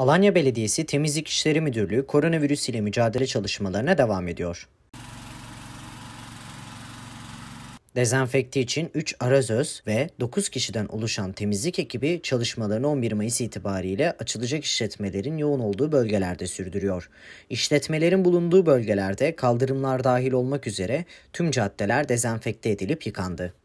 Alanya Belediyesi Temizlik İşleri Müdürlüğü koronavirüs ile mücadele çalışmalarına devam ediyor. Dezenfekte için 3 arazöz ve 9 kişiden oluşan temizlik ekibi çalışmalarını 11 Mayıs itibariyle açılacak işletmelerin yoğun olduğu bölgelerde sürdürüyor. İşletmelerin bulunduğu bölgelerde kaldırımlar dahil olmak üzere tüm caddeler dezenfekte edilip yıkandı.